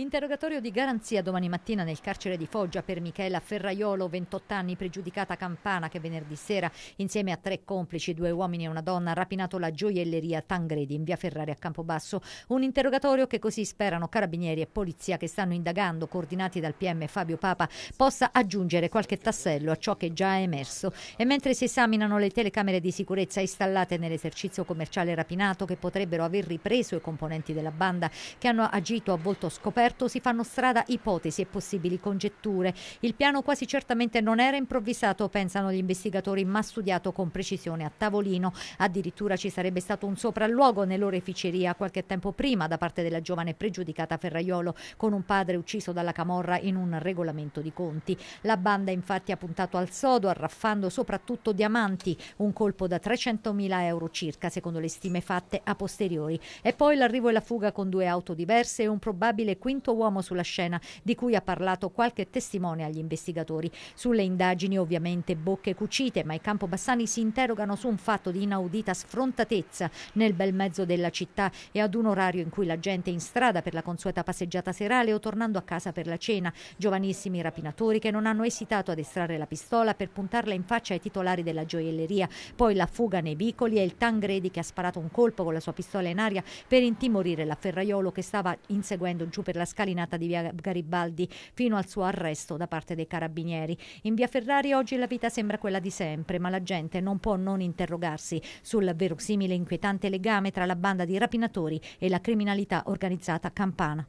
Interrogatorio di garanzia domani mattina nel carcere di Foggia per Michela Ferraiolo, 28 anni, pregiudicata campana che venerdì sera insieme a tre complici, due uomini e una donna, ha rapinato la gioielleria Tangredi in via Ferrari a Campobasso. Un interrogatorio che così sperano carabinieri e polizia che stanno indagando, coordinati dal PM Fabio Papa, possa aggiungere qualche tassello a ciò che già è emerso. E mentre si esaminano le telecamere di sicurezza installate nell'esercizio commerciale rapinato che potrebbero aver ripreso i componenti della banda che hanno agito a volto scoperto, scoperto si fanno strada ipotesi e possibili congetture. Il piano quasi certamente non era improvvisato, pensano gli investigatori, ma studiato con precisione a tavolino. Addirittura ci sarebbe stato un sopralluogo nell'oreficeria qualche tempo prima da parte della giovane pregiudicata Ferraiolo, con un padre ucciso dalla camorra in un regolamento di conti. La banda infatti ha puntato al sodo, arraffando soprattutto diamanti, un colpo da 300.000 euro circa, secondo le stime fatte a posteriori. E poi l'arrivo e la fuga con due auto diverse e un probabile quinto finto uomo sulla scena di cui ha parlato qualche testimone agli investigatori. Sulle indagini ovviamente bocche cucite, ma i Campobassani si interrogano su un fatto di inaudita sfrontatezza nel bel mezzo della città e ad un orario in cui la gente è in strada per la consueta passeggiata serale o tornando a casa per la cena, giovanissimi rapinatori che non hanno esitato ad estrarre la pistola per puntarla in faccia ai titolari della gioielleria, poi la fuga nei vicoli e il Tangredi che ha sparato un colpo con la sua pistola in aria per intimorire la ferraiolo che stava inseguendo giù per la la scalinata di via Garibaldi fino al suo arresto da parte dei carabinieri. In via Ferrari oggi la vita sembra quella di sempre, ma la gente non può non interrogarsi sul verosimile inquietante legame tra la banda di rapinatori e la criminalità organizzata campana.